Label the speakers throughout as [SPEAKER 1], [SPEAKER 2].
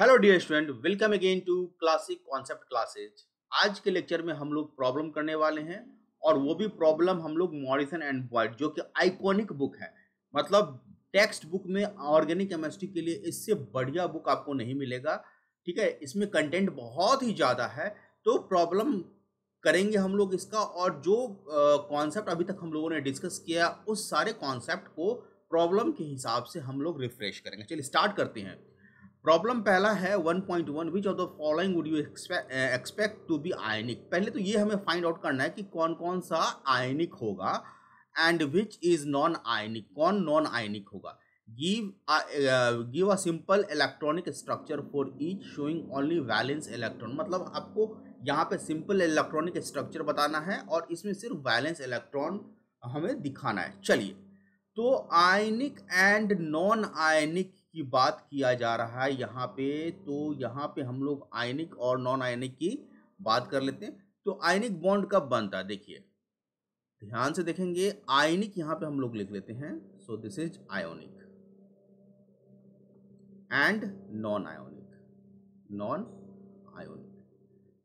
[SPEAKER 1] hello dear student welcome again to classic concept classes आज के lecture में हम लोग प्रॉब्लम करने वाले हैं और वो भी प्रॉब्लम हम लोग मॉरिसन एंड बॉयड जो कि आइकॉनिक बुक है मतलब टेक्स्ट बुक में ऑर्गेनिक केमिस्ट्री के लिए इससे बढ़िया बुक आपको नहीं मिलेगा ठीक है इसमें कंटेंट बहुत ही ज़्यादा है तो प्रॉब्लम करेंगे हम लोग इसका और जो कॉन्सेप्ट अभी तक हम लोगों ने डिस्कस किया उस सारे कॉन्सेप्ट को प्रॉब्लम के हिसाब से हम लोग रिफ्रेश करेंगे चलिए स्टार्ट करते हैं प्रॉब्लम पहला है 1.1 which of the following would you expect to be ionic पहले तो ये हमें फाइंड आउट करना है कि कौन कौन सा आयनिक होगा and which is non ionic कौन नॉन आयनिक होगा give give a simple electronic structure for each showing only valence electron मतलब आपको यहाँ पे सिंपल इलेक्ट्रॉनिक स्ट्रक्चर बताना है और इसमें सिर्फ वैलेंस इलेक्ट्रॉन हमें दिखाना है चलिए तो आयनिक एंड नॉन आयनिक की बात किया जा रहा है यहाँ पे तो यहाँ पे हम लोग आयनिक और नॉन आयनिक की बात कर लेते हैं तो आयनिक बॉन्ड कब बनता है देखिए ध्यान से देखेंगे आयनिक यहाँ पे हम लोग लिख लेते हैं so this is ionic and non ionic non ionic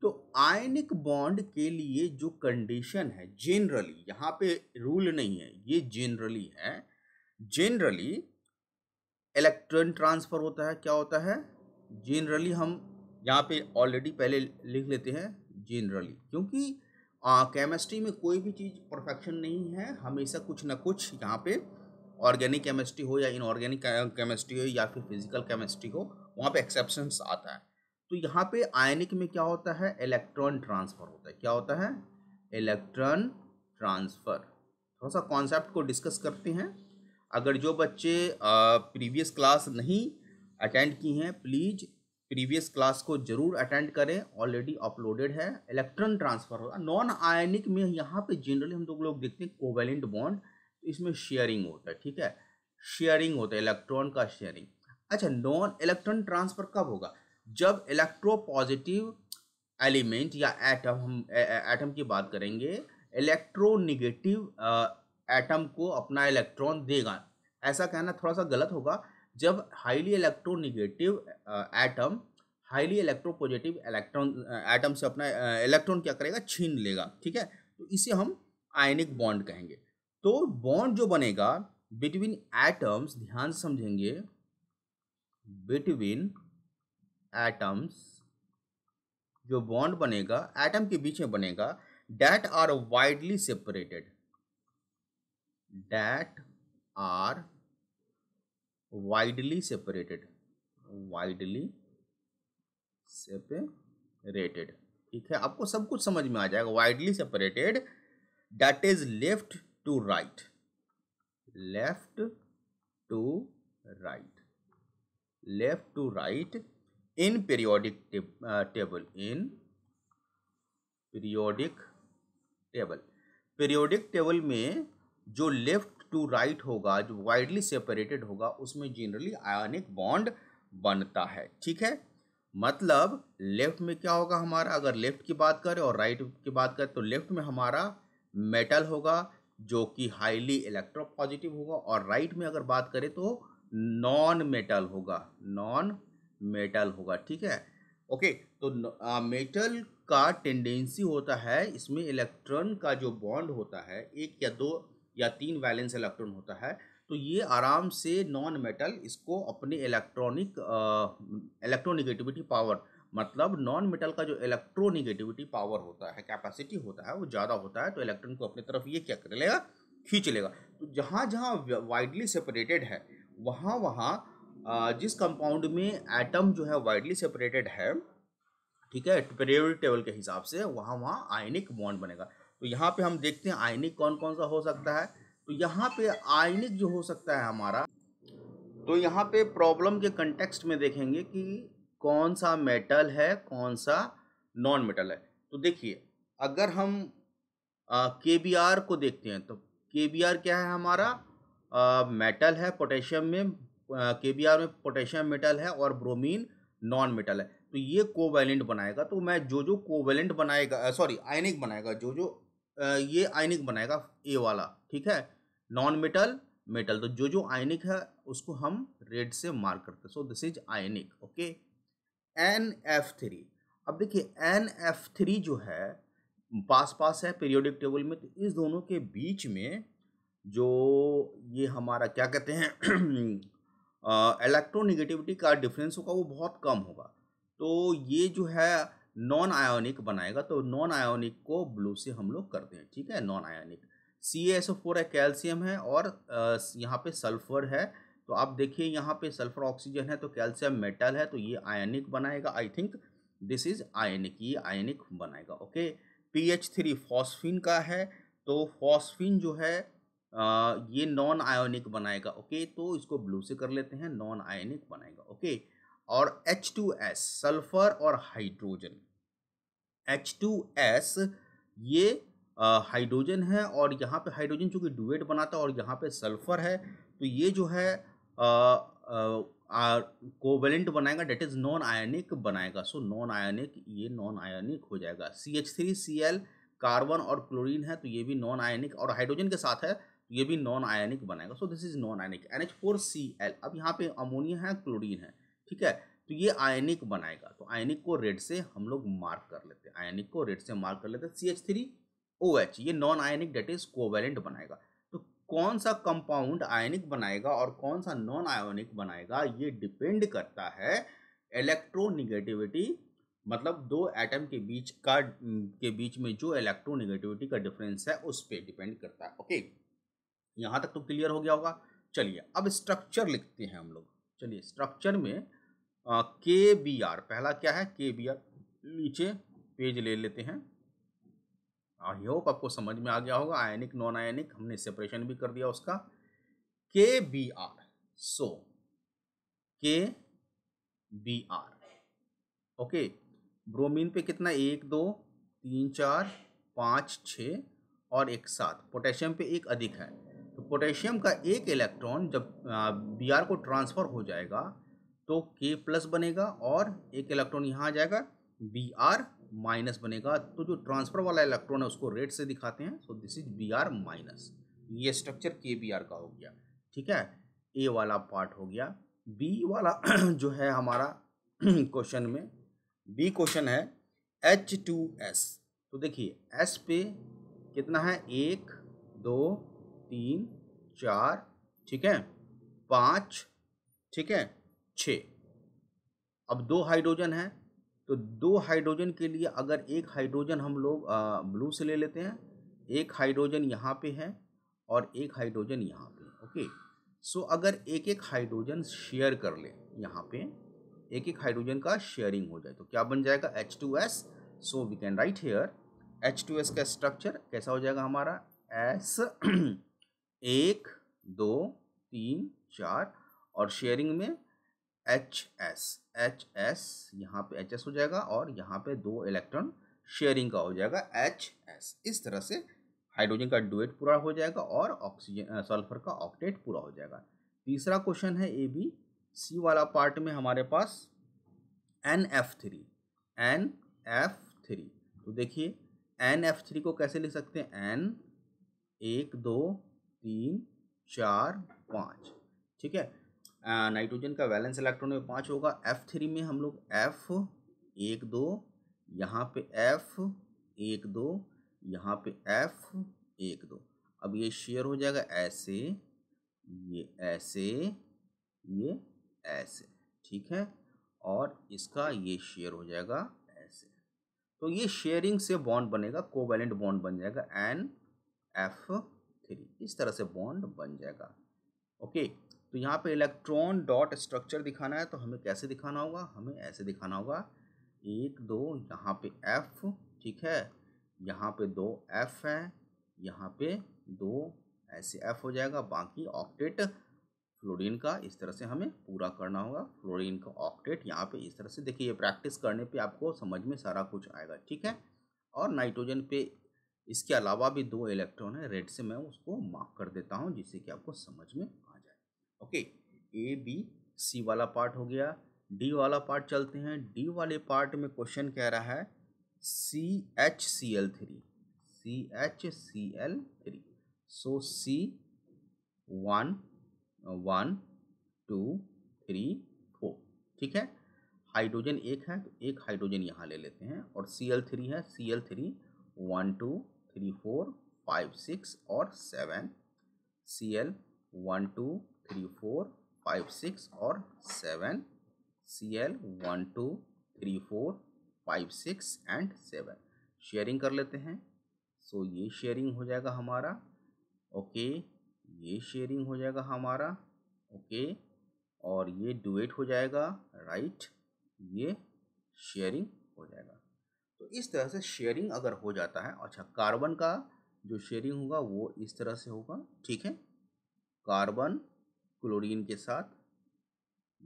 [SPEAKER 1] तो आयनिक बॉन्ड के लिए जो कंडीशन है जेनरली यहाँ पे रूल नहीं है ये जेनरली है जनरली इलेक्ट्रॉन ट्रांसफ़र होता है क्या होता है जनरली हम यहाँ पे ऑलरेडी पहले लिख लेते हैं जनरली क्योंकि केमिस्ट्री में कोई भी चीज़ परफेक्शन नहीं है हमेशा कुछ ना कुछ यहाँ पे ऑर्गेनिक केमिस्ट्री हो या इनऑर्गेनिक केमिस्ट्री हो या फिर फिजिकल केमिस्ट्री हो वहाँ पे एक्सेप्शंस आता है तो यहाँ पे आयनिक में क्या होता है इलेक्ट्रॉन ट्रांसफ़र होता है क्या होता है इलेक्ट्रॉन ट्रांसफ़र थोड़ा सा कॉन्सेप्ट को डिस्कस करते हैं अगर जो बच्चे प्रीवियस क्लास नहीं अटेंड की हैं प्लीज़ प्रीवियस क्लास को जरूर अटेंड करें ऑलरेडी अपलोडेड है इलेक्ट्रॉन ट्रांसफर होगा नॉन आयनिक में यहाँ पे जनरली हम लोग लोग देखते हैं कोवेलेंट तो बॉन्ड इसमें शेयरिंग होता है ठीक है शेयरिंग होता है इलेक्ट्रॉन का शेयरिंग अच्छा नॉन इलेक्ट्रॉन ट्रांसफर कब होगा जब इलेक्ट्रो पॉजिटिव एलिमेंट या एटम हम एटम की बात करेंगे इलेक्ट्रो निगेटिव एटम को अपना इलेक्ट्रॉन देगा ऐसा कहना थोड़ा सा गलत होगा जब highly electronegative atom highly electropositive electron atom से अपना इलेक्ट्रॉन क्या करेगा छीन लेगा ठीक है तो इसे हम आयनिक बॉन्ड कहेंगे तो बॉन्ड जो बनेगा बिटवीन एटम्स ध्यान समझेंगे बिटवीन एटम्स जो बॉन्ड बनेगा एटम के बीच में बनेगा that are widely separated that are widely separated widely separated ठीक है आपको सब कुछ समझ में आ जाएगा widely separated that is left to right left to right left to right in periodic tab uh, table in periodic table periodic table में जो लेफ्ट टू राइट होगा जो वाइडली सेपरेटेड होगा उसमें जनरली आयोनिक बॉन्ड बनता है ठीक है मतलब लेफ्ट में क्या होगा हमारा अगर लेफ्ट की बात करें और राइट की बात करें तो लेफ्ट में हमारा मेटल होगा जो कि हाईली इलेक्ट्रो पॉजिटिव होगा और राइट में अगर बात करें तो नॉन मेटल होगा नॉन मेटल होगा ठीक है ओके तो मेटल का टेंडेंसी होता है इसमें इलेक्ट्रॉन का जो बॉन्ड होता है एक या दो या तीन वैलेंस इलेक्ट्रॉन होता है तो ये आराम से नॉन मेटल इसको अपने इलेक्ट्रॉनिक इलेक्ट्रोनिगेटिविटी पावर मतलब नॉन मेटल का जो इलेक्ट्रोनिगेटिविटी पावर होता है कैपेसिटी होता है वो ज़्यादा होता है तो इलेक्ट्रॉन को अपनी तरफ ये क्या कर लेगा खींच लेगा तो जहाँ जहाँ वाइडली सेपरेटेड है वहाँ वहाँ जिस कंपाउंड में एटम जो है वाइडली सेपरेटेड है ठीक है पेरियोडिक टेबल के हिसाब से वहाँ वहाँ आयनिक बॉन्ड बनेगा तो यहाँ पे हम देखते हैं आयनिक कौन कौन सा हो सकता है तो यहाँ पे आयनिक जो हो सकता है हमारा तो यहाँ पे प्रॉब्लम के कंटेक्स्ट में देखेंगे कि कौन सा मेटल है कौन सा नॉन मेटल है तो देखिए अगर हम के बी आर को देखते हैं तो के बी आर क्या है हमारा मेटल है पोटेशियम में के बी आर में पोटेशियम मेटल है और ब्रोमीन नॉन मेटल है तो ये कोवैलेंट बनाएगा तो मैं जो जो कोवैलेंट बनाएगा सॉरी आयनिक बनाएगा जो जो आ, ये आयनिक बनाएगा ए वाला ठीक है नॉन मेटल मेटल तो जो जो आयनिक है उसको हम रेड से मार्क करते so this is ionic okay N F three अब देखिए एन एफ थ्री जो है पास पास है पीरियोडिक टेबल में तो इस दोनों के बीच में जो ये हमारा क्या कहते हैं इलेक्ट्रोनिगेटिविटी का डिफरेंस होगा वो बहुत कम होगा तो ये जो है नॉन आयोनिक बनाएगा तो नॉन आयोनिक को ब्लू से हम लोग करते हैं ठीक है non ionic C S O four है कैल्शियम है और यहाँ पे सल्फर है तो आप देखिए यहाँ पे सल्फर ऑक्सीजन है तो कैल्शियम मेटल है तो ये आयनिक बनाएगा I think this is ionic ये आयनिक बनाएगा okay P H three phosphine का है तो फॉस्फिन जो है आ, ये नॉन आयोनिक बनाएगा ओके तो इसको ब्लू से कर लेते हैं नॉन आयोनिक बनाएगा ओके और H2S सल्फर और हाइड्रोजन H2S ये हाइड्रोजन है और यहाँ पे हाइड्रोजन चूँकि डुएट बनाता है और यहाँ पे सल्फर है तो ये जो है कोवेलेंट बनाएगा डेट इज़ नॉन आयनिक बनाएगा सो नॉन आयनिक ये नॉन आयनिक हो जाएगा C H three C L carbon और क्लोरीन है तो ये भी नॉन आयनिक और हाइड्रोजन के साथ है तो ये भी नॉन आयनिक बनाएगा so this is non ionic N H four C L अब यहाँ पे अमोनिया है क्लोरीन है ठीक है तो ये आयनिक बनाएगा तो आयनिक को रेड से हम लोग मार्क कर लेते हैं आयनिक को रेड से मार्क कर लेते हैं C H three O H ये non ionic that is covalent बनाएगा तो कौन सा कंपाउंड आयनिक बनाएगा और कौन सा नॉन आयोनिक बनाएगा ये डिपेंड करता है इलेक्ट्रोनिगेटिविटी मतलब दो एटम के बीच का के बीच में जो इलेक्ट्रोनिगेटिविटी का डिफरेंस है उस पर डिपेंड करता है ओके यहाँ तक तो क्लियर हो गया होगा चलिए अब स्ट्रक्चर लिखते हैं हम लोग चलिए स्ट्रक्चर में के बी आर पहला क्या है के बी आर नीचे पेज ले लेते हैं आई होप आपको समझ में आ गया होगा आयनिक नॉन आयनिक हमने सेपरेशन भी कर दिया उसका के बी आर सो के बी आर ओके ब्रोमीन पे कितना एक दो तीन चार पाँच छ और एक सात पोटेशियम पे एक अधिक है तो पोटेशियम का एक इलेक्ट्रॉन जब बी आर को ट्रांसफ़र हो जाएगा तो के प्लस बनेगा और एक इलेक्ट्रॉन यहाँ आ जाएगा बी आर माइनस बनेगा तो जो ट्रांसफ़र वाला इलेक्ट्रॉन है उसको रेड से दिखाते हैं so this is B R minus ये स्ट्रक्चर के बी आर का हो गया ठीक है ए वाला पार्ट हो गया बी वाला जो है हमारा क्वेश्चन में बी क्वेश्चन है एच टू एस तो देखिए एस पे कितना है एक दो तीन चार ठीक है पाँच ठीक है छ अब दो हाइड्रोजन है तो दो हाइड्रोजन के लिए अगर एक हाइड्रोजन हम लोग ब्लू से ले लेते हैं एक हाइड्रोजन यहाँ पे है और एक हाइड्रोजन यहाँ पे ओके सो so, अगर एक एक हाइड्रोजन शेयर कर ले यहाँ पे एक एक हाइड्रोजन का शेयरिंग हो जाए तो क्या बन जाएगा H two S so we can write here H two S का स्ट्रक्चर कैसा हो जाएगा हमारा एस एक दो तीन चार और शेयरिंग में एच एस एच एस यहाँ पे एच एस हो जाएगा और यहाँ पे दो इलेक्ट्रॉन शेयरिंग का हो जाएगा एच एस इस तरह से हाइड्रोजन का डुएट पूरा हो जाएगा और ऑक्सीजन सल्फर का ऑक्टेट पूरा हो जाएगा तीसरा क्वेश्चन है ए बी सी वाला पार्ट में हमारे पास N F three N F three तो देखिए एन एफ थ्री को कैसे लिख सकते हैं एन एक दो तीन चार पाँच ठीक है नाइट्रोजन का वैलेंस इलेक्ट्रॉन में पाँच होगा एफ थ्री में हम लोग एफ एक दो यहाँ पे एफ एक दो यहाँ पे एफ एक दो अब ये शेयर हो जाएगा ऐसे ये ऐसे ये ऐसे ठीक है और इसका ये शेयर हो जाएगा ऐसे तो ये शेयरिंग से बॉन्ड बनेगा कोवैलेंट बॉन्ड बन जाएगा एन एफ थ्री इस तरह से बॉन्ड बन जाएगा ओके तो यहाँ पे इलेक्ट्रॉन डॉट स्ट्रक्चर दिखाना है तो हमें कैसे दिखाना होगा हमें ऐसे दिखाना होगा एक दो यहाँ पे एफ ठीक है यहाँ पे दो एफ है यहाँ पे दो ऐसे एफ हो जाएगा बाकी ऑक्टेट फ्लोरीन का इस तरह से हमें पूरा करना होगा फ्लोरीन का ऑक्टेट यहाँ पे इस तरह से देखिए प्रैक्टिस करने पे आपको समझ में सारा कुछ आएगा ठीक है और नाइट्रोजन पे इसके अलावा भी दो इलेक्ट्रॉन है रेड से मैं उसको मार्क कर देता हूँ जिससे कि आपको समझ में आ जाए ओके ए बी सी वाला पार्ट हो गया डी वाला पार्ट चलते हैं डी वाले पार्ट में क्वेश्चन कह रहा है C H C L three C H C L three so C one one two three four ठीक है हाइड्रोजन एक है तो एक हाइड्रोजन यहाँ ले लेते हैं और सी एल थ्री है C L three one two three four five six और seven C L one two three four five six और seven C L one two three four five six and seven sharing कर लेते हैं सो ये sharing हो जाएगा हमारा okay ये शेयरिंग हो जाएगा हमारा ओके और ये डुएट हो जाएगा राइट ये शेयरिंग हो जाएगा तो इस तरह से शेयरिंग अगर हो जाता है अच्छा कार्बन का जो शेयरिंग होगा वो इस तरह से होगा ठीक है कार्बन क्लोरीन के साथ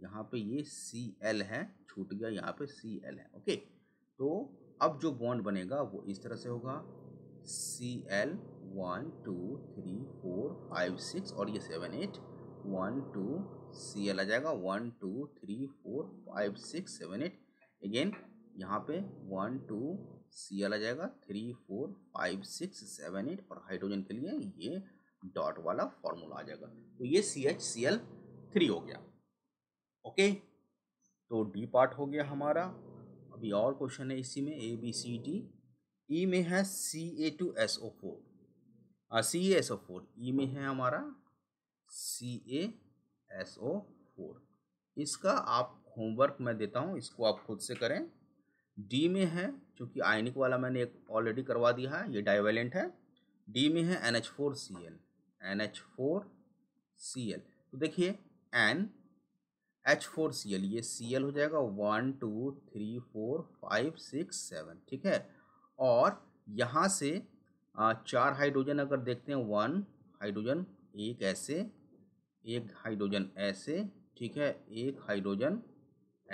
[SPEAKER 1] यहाँ पे ये सी एल है छूट गया यहाँ पे सी एल है ओके तो अब जो बॉन्ड बनेगा वो इस तरह से होगा C L one two three four five six और ये seven eight one two C L आ जाएगा one two three four five six seven eight again यहाँ पे वन टू सी आ जाएगा three four five six seven eight और hydrogen के लिए ये डॉट वाला फॉर्मूला आ जाएगा तो ये C H C L three हो गया ओके तो डी पार्ट हो गया हमारा अभी और क्वेश्चन है इसी में ए बी सी डी ई में है C A two S O four C A S O four E में है हमारा सी ए एस ओ फोर इसका आप होमवर्क मैं देता हूँ इसको आप खुद से करें डी में है क्योंकि आयनिक वाला मैंने एक ऑलरेडी करवा दिया है ये डाइवेलेंट है डी में है N H four C L N H four C L तो देखिए N H four C L ये सी एल हो जाएगा one two three four five six seven ठीक है और यहाँ से चार हाइड्रोजन अगर देखते हैं वन हाइड्रोजन एक ऐसे एक हाइड्रोजन ऐसे ठीक है एक हाइड्रोजन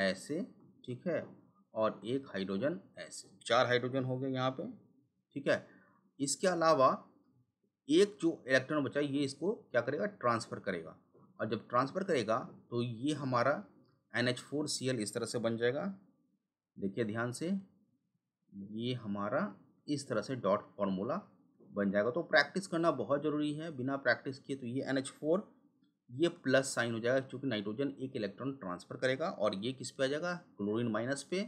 [SPEAKER 1] ऐसे ठीक है और एक हाइड्रोजन ऐसे चार हाइड्रोजन हो गए यहाँ पे ठीक है इसके अलावा एक जो इलेक्ट्रॉन बचा ये इसको क्या करेगा ट्रांसफ़र करेगा और जब ट्रांसफ़र करेगा तो ये हमारा N H four C L इस तरह से बन जाएगा देखिए ध्यान से ये हमारा इस तरह से डॉट फॉर्मूला बन जाएगा तो प्रैक्टिस करना बहुत ज़रूरी है बिना प्रैक्टिस किए तो ये एन एच फोर ये प्लस साइन हो जाएगा क्योंकि नाइट्रोजन एक इलेक्ट्रॉन ट्रांसफ़र करेगा और ये किस पे आ जाएगा क्लोरीन माइनस पे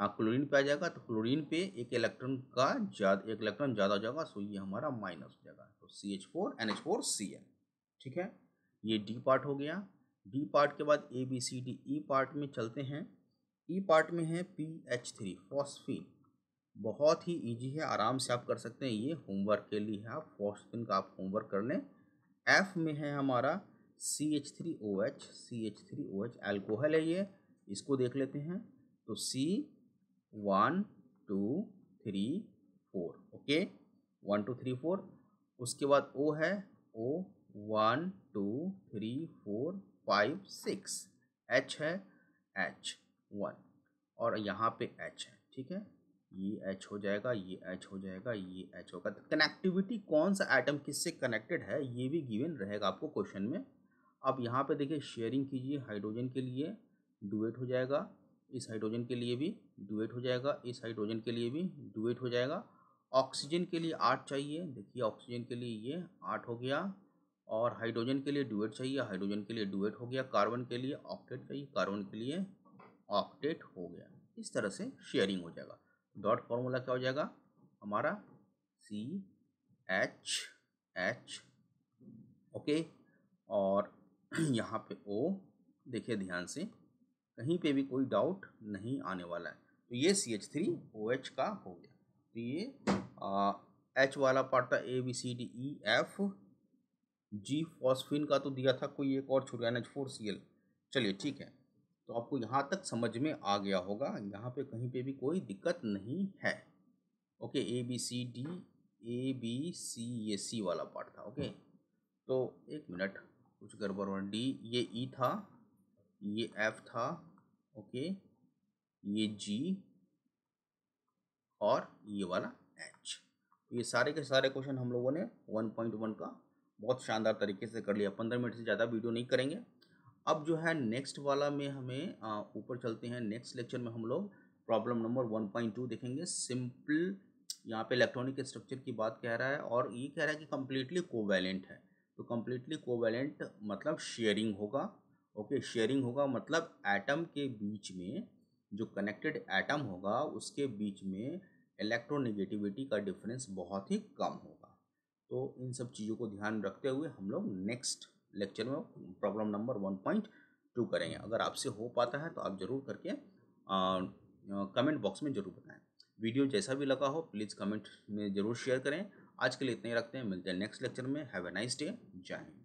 [SPEAKER 1] हाँ, क्लोरीन पे आ जाएगा तो क्लोरीन पे एक इलेक्ट्रॉन का ज्यादा एक इलेक्ट्रॉन ज़्यादा हो जाएगा सो ये हमारा माइनस हो जाएगा तो C H four N H four C N ठीक है ये डी पार्ट हो गया डी पार्ट के बाद A B C D E part में चलते हैं ई e पार्ट में है पी एच थ्री फॉस्फिन बहुत ही इजी है आराम से आप कर सकते हैं ये होमवर्क के लिए है आप फॉस्फिन का आप होमवर्क कर लें एफ में है हमारा C H three O H C H three O H alcohol है ये इसको देख लेते हैं तो C one two three four okay one two three four उसके बाद ओ है O one two three four five six H है एच वन और यहाँ पे एच है ठीक है ये एच हो जाएगा ये एच हो जाएगा ये एच होगा कनेक्टिविटी तो कौन सा आइटम किससे कनेक्टेड है ये भी गिवन रहेगा आपको क्वेश्चन में अब यहाँ पे देखिए शेयरिंग कीजिए हाइड्रोजन के लिए डुएट हो जाएगा इस हाइड्रोजन के लिए भी डुएट हो जाएगा इस हाइड्रोजन के लिए भी डुएट हो जाएगा ऑक्सीजन के लिए आठ चाहिए देखिए ऑक्सीजन के लिए ये आठ हो गया और हाइड्रोजन के लिए डुएट चाहिए हाइड्रोजन के लिए डुएट हो गया कार्बन के लिए ऑक्टेट चाहिए कार्बन के लिए ऑक्टेट हो गया इस तरह से शेयरिंग हो जाएगा डॉट फॉर्मूला क्या हो जाएगा हमारा सी एच एच ओके और यहाँ पे ओ देखिए ध्यान से कहीं पे भी कोई डाउट नहीं आने वाला है तो ये C H three O H का हो गया तो ये एच वाला पार्ट था A B C D E F G phosphine का तो दिया था कोई एक और छोड़ गया N H four C L चलिए ठीक है तो आपको यहाँ तक समझ में आ गया होगा यहाँ पे कहीं पे भी कोई दिक्कत नहीं है okay A B C D A B C ये सी वाला पार्ट था ओके तो एक मिनट कुछ गड़बड़ डी ये ई e था ये F था ओके ये G और ये वाला H ये सारे के सारे क्वेश्चन हम लोगों ने 1.1 का बहुत शानदार तरीके से कर लिया पंद्रह मिनट से ज़्यादा वीडियो नहीं करेंगे अब जो है नेक्स्ट वाला में हमें ऊपर चलते हैं नेक्स्ट लेक्चर में हम लोग प्रॉब्लम नंबर 1.2 देखेंगे सिंपल यहाँ पे इलेक्ट्रॉनिक स्ट्रक्चर की बात कह रहा है और ये कह रहा है कि कम्प्लीटली कोवैलेंट है तो कम्प्लीटली कोवैलेंट मतलब शेयरिंग होगा ओके शेयरिंग होगा मतलब एटम के बीच में जो कनेक्टेड एटम होगा उसके बीच में इलेक्ट्रोनिगेटिविटी का डिफरेंस बहुत ही कम होगा तो इन सब चीज़ों को ध्यान रखते हुए हम लोग नेक्स्ट लेक्चर में problem number one point two करेंगे अगर आपसे हो पाता है तो आप ज़रूर करके कमेंट बॉक्स में ज़रूर बताएं वीडियो जैसा भी लगा हो प्लीज़ कमेंट में ज़रूर शेयर करें आज के लिए इतना ही रखते हैं मिलते हैं नेक्स्ट लेक्चर में हैव ए नाइस डे जय हिंद